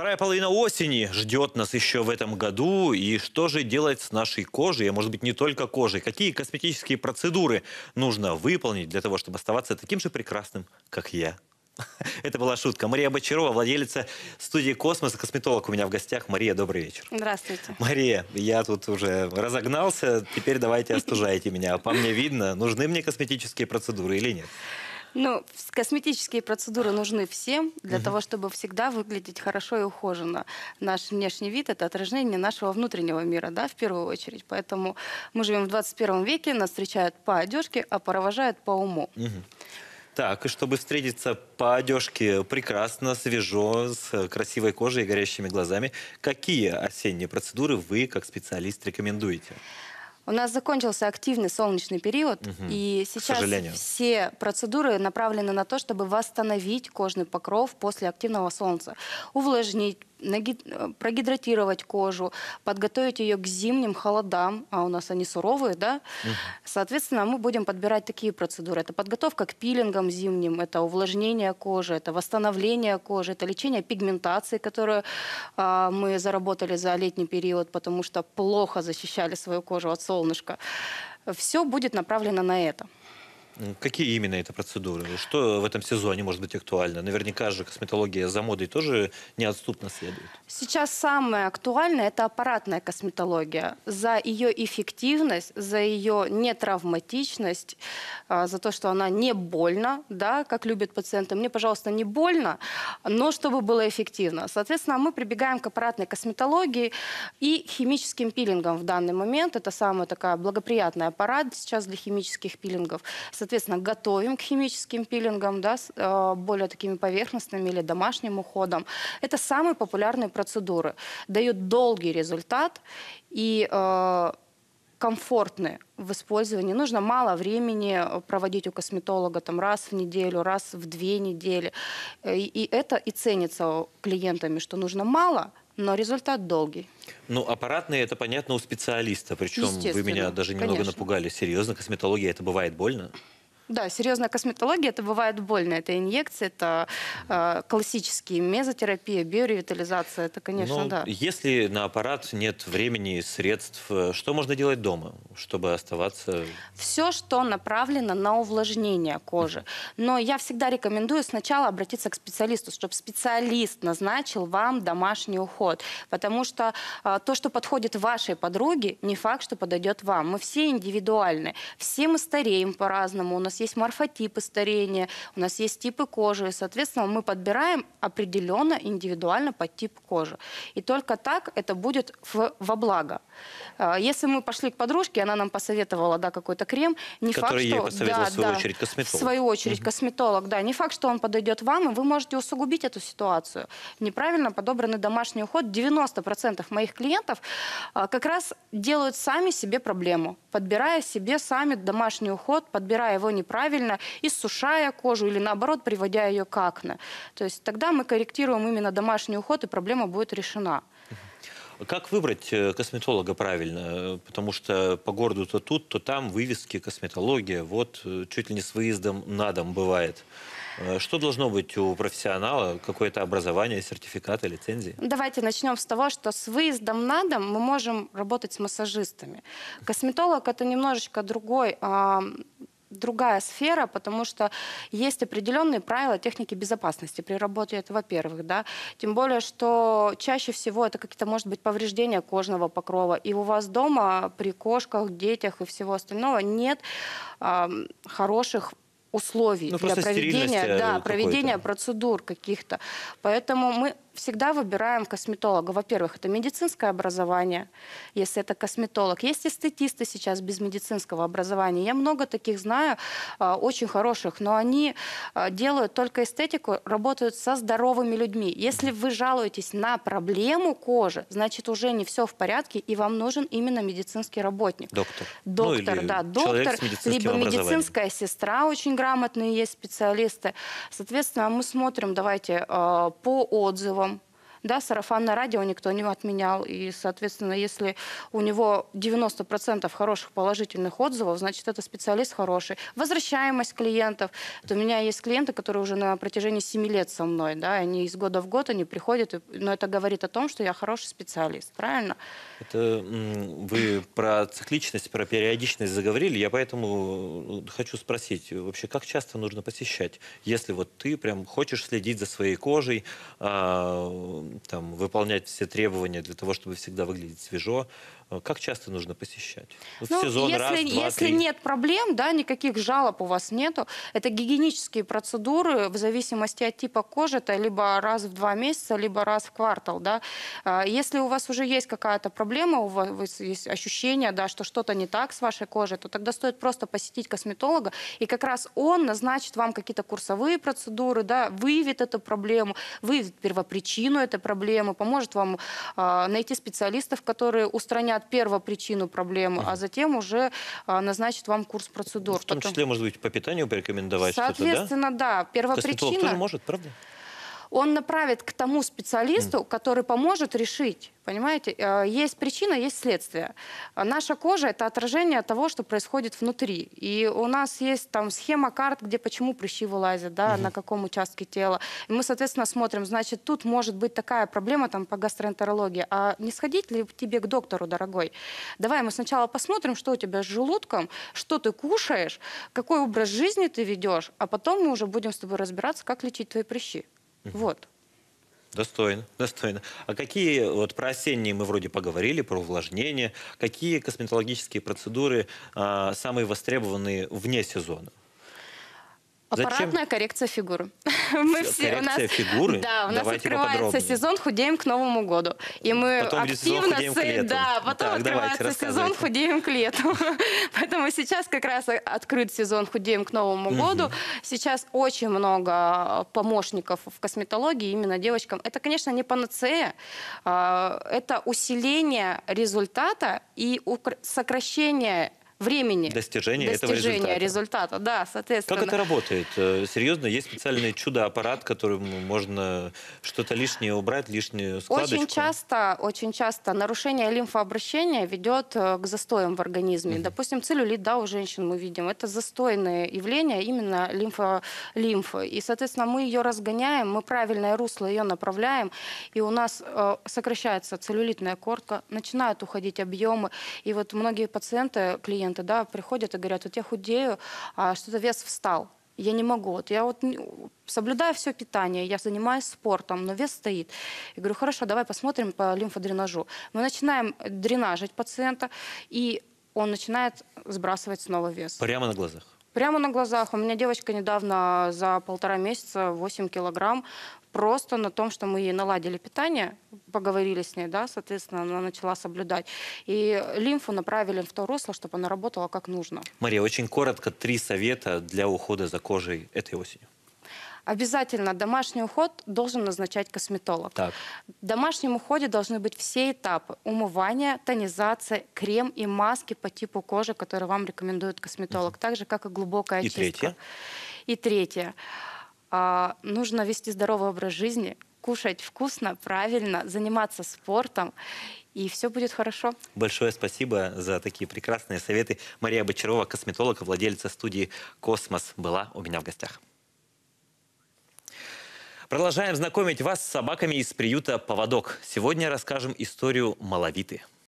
Вторая половина осени ждет нас еще в этом году. И что же делать с нашей кожей, а может быть не только кожей? Какие косметические процедуры нужно выполнить для того, чтобы оставаться таким же прекрасным, как я? Это была шутка. Мария Бочарова, владелица студии «Космос», косметолог у меня в гостях. Мария, добрый вечер. Здравствуйте. Мария, я тут уже разогнался, теперь давайте остужайте меня. По мне видно, нужны мне косметические процедуры или нет? Ну, косметические процедуры нужны всем для угу. того, чтобы всегда выглядеть хорошо и ухоженно. Наш внешний вид — это отражение нашего внутреннего мира, да, в первую очередь. Поэтому мы живем в 21 веке, нас встречают по одежке, а провожают по уму. Угу. Так, и чтобы встретиться по одежке прекрасно, свежо, с красивой кожей и горящими глазами, какие осенние процедуры вы, как специалист, рекомендуете? У нас закончился активный солнечный период, угу. и сейчас все процедуры направлены на то, чтобы восстановить кожный покров после активного солнца, увлажнить, прогидратировать кожу, подготовить ее к зимним холодам, а у нас они суровые, да? Соответственно, мы будем подбирать такие процедуры. Это подготовка к пилингам зимним, это увлажнение кожи, это восстановление кожи, это лечение пигментации, которую а, мы заработали за летний период, потому что плохо защищали свою кожу от солнышка. Все будет направлено на это. Какие именно это процедуры? Что в этом сезоне может быть актуально? Наверняка же косметология за модой тоже неотступно следует. Сейчас самое актуальное – это аппаратная косметология. За ее эффективность, за ее нетравматичность, а, за то, что она не больно, да, как любят пациенты. Мне, пожалуйста, не больно, но чтобы было эффективно. Соответственно, мы прибегаем к аппаратной косметологии и химическим пилингам в данный момент. Это самый такая благоприятный аппарат сейчас для химических пилингов. С соответственно, готовим к химическим пилингам, да, э, более такими поверхностными или домашним уходом. Это самые популярные процедуры. Дают долгий результат и э, комфортны в использовании. Нужно мало времени э, проводить у косметолога там, раз в неделю, раз в две недели. И, и это и ценится клиентами, что нужно мало, но результат долгий. Ну, аппаратные, это понятно, у специалиста. Причем вы меня даже немного конечно. напугали. Серьезно, косметология, это бывает больно? Да, серьезная косметология, это бывает больно. Это инъекции, это э, классические мезотерапия, биоревитализация, это, конечно, ну, да. Если на аппарат нет времени, и средств, э, что можно делать дома, чтобы оставаться? Все, что направлено на увлажнение кожи. Но я всегда рекомендую сначала обратиться к специалисту, чтобы специалист назначил вам домашний уход. Потому что э, то, что подходит вашей подруге, не факт, что подойдет вам. Мы все индивидуальны, все мы стареем по-разному, у нас есть морфотипы старения, у нас есть типы кожи. И, соответственно, мы подбираем определенно, индивидуально под тип кожи. И только так это будет в, во благо. А, если мы пошли к подружке, она нам посоветовала да, какой-то крем, не Который факт, что... да, в свою да, очередь косметолог. В свою очередь угу. косметолог, да. Не факт, что он подойдет вам, и вы можете усугубить эту ситуацию. Неправильно подобранный домашний уход. 90% моих клиентов а, как раз делают сами себе проблему, подбирая себе сами домашний уход, подбирая его не неправильно, иссушая кожу или наоборот приводя ее к акне. То есть тогда мы корректируем именно домашний уход, и проблема будет решена. Как выбрать э, косметолога правильно? Э, потому что по городу то тут, то там вывески, косметология. Вот э, чуть ли не с выездом на дом бывает. Что должно быть у профессионала? Какое-то образование, сертификаты, лицензии? Давайте начнем с того, что с выездом на дом мы можем работать с массажистами. Косметолог – это немножечко другой другая сфера, потому что есть определенные правила техники безопасности при работе, это во-первых, да, тем более, что чаще всего это какие-то, может быть, повреждения кожного покрова, и у вас дома при кошках, детях и всего остального нет э, хороших условий ну, для проведения, э, да, проведения процедур каких-то. Поэтому мы всегда выбираем косметолога. Во-первых, это медицинское образование, если это косметолог. Есть эстетисты сейчас без медицинского образования. Я много таких знаю, а, очень хороших, но они а, делают только эстетику, работают со здоровыми людьми. Если вы жалуетесь на проблему кожи, значит, уже не все в порядке, и вам нужен именно медицинский работник. Доктор. Ну доктор, ну, да, доктор, либо медицинская сестра, очень грамотные есть специалисты. Соответственно, мы смотрим, давайте, а, по отзывам, да, сарафанное радио никто не отменял. И, соответственно, если у него 90% хороших положительных отзывов, значит, это специалист хороший. Возвращаемость клиентов. Вот у меня есть клиенты, которые уже на протяжении 7 лет со мной. Да, они из года в год они приходят, но это говорит о том, что я хороший специалист. Правильно? Это вы про цикличность, про периодичность заговорили. Я поэтому э, хочу спросить, вообще, как часто нужно посещать? Если вот ты прям хочешь следить за своей кожей, а, там, выполнять все требования для того, чтобы всегда выглядеть свежо, Э, как часто нужно посещать? В ну, сезон если, раз, два, если три. нет проблем, да, никаких жалоб у вас нету, это гигиенические процедуры в зависимости от типа кожи, это либо раз в два месяца, либо раз в квартал, да. А, если у вас уже есть какая-то проблема, у вас есть ощущение, да, что что-то не так с вашей кожей, то тогда стоит просто посетить косметолога, и как раз он назначит вам какие-то курсовые процедуры, да, выявит эту проблему, выявит первопричину этой проблемы, поможет вам э, найти специалистов, которые устранят определят первопричину проблемы, угу. а затем уже а, назначат вам курс процедур. В том Потом... числе, может быть, по питанию порекомендовать Соответственно, да? Соответственно, да. Первопричина... Косметолог тоже может, правда? он направит к тому специалисту, который поможет решить. Понимаете, э, есть причина, есть следствие. Э, наша кожа – это отражение того, что происходит внутри. И у нас есть там схема карт, где почему прыщи вылазят, да, угу. на каком участке тела. И мы, соответственно, смотрим, значит, тут может быть такая проблема там по гастроэнтерологии. А не сходить ли тебе к доктору, дорогой? Давай мы сначала посмотрим, что у тебя с желудком, что ты кушаешь, какой образ жизни ты ведешь, а потом мы уже будем с тобой разбираться, как лечить твои прыщи. Вот. Достойно, достойно. А какие, вот про осенние мы вроде поговорили, про увлажнение, какие косметологические процедуры а, самые востребованные вне сезона? Аппаратная Зачем? коррекция фигуры. Мы все, коррекция у нас, фигуры? Да, у нас давайте открывается сезон «Худеем к Новому году». И мы потом активно... Сезон, к лету. Да, потом так, открывается сезон «Худеем к лету». Поэтому сейчас как раз открыт сезон «Худеем к Новому году». Сейчас очень много а, помощников в косметологии именно девочкам. Это, конечно, не панацея. А, это усиление результата и сокращение времени. Достижение, достижение этого результата. результата. Да, соответственно. Как это работает? Э, серьезно, есть специальный чудо-аппарат, которым можно что-то лишнее убрать, лишнюю складочку? Очень часто, очень часто нарушение лимфообращения ведет э, к застоям в организме. Mm-hmm. Допустим, целлюлит, да, у женщин мы видим. Это застойное явление именно лимфа, Лимфа И, соответственно, мы ее разгоняем, мы правильное русло ее направляем, и у нас э, сокращается целлюлитная корка, начинают уходить объемы. И вот многие пациенты, клиенты, клиенты, да, приходят и говорят, вот я худею, а что-то вес встал, я не могу. Вот я вот соблюдаю все питание, я занимаюсь спортом, но вес стоит. Я говорю, хорошо, давай посмотрим по лимфодренажу. Мы начинаем дренажить пациента, и он начинает сбрасывать снова вес. Прямо на глазах? Прямо на глазах. У меня девочка недавно за полтора месяца 8 килограмм. Просто на том, что мы ей наладили питание, поговорили с ней, да, соответственно, она начала соблюдать. И лимфу направили в то русло, чтобы она работала как нужно. Мария, очень коротко три совета для ухода за кожей этой осенью. Обязательно домашний уход должен назначать косметолог. Так. В домашнем уходе должны быть все этапы. Умывание, тонизация, крем и маски по типу кожи, которые вам рекомендует косметолог. Угу. Так же, как и глубокая и чистка. Третье? И третье. А, нужно вести здоровый образ жизни, кушать вкусно, правильно, заниматься спортом, и все будет хорошо. Большое спасибо за такие прекрасные советы. Мария Бочарова, косметолог, владелица студии «Космос», была у меня в гостях. Продолжаем знакомить вас с собаками из приюта «Поводок». Сегодня расскажем историю маловиты.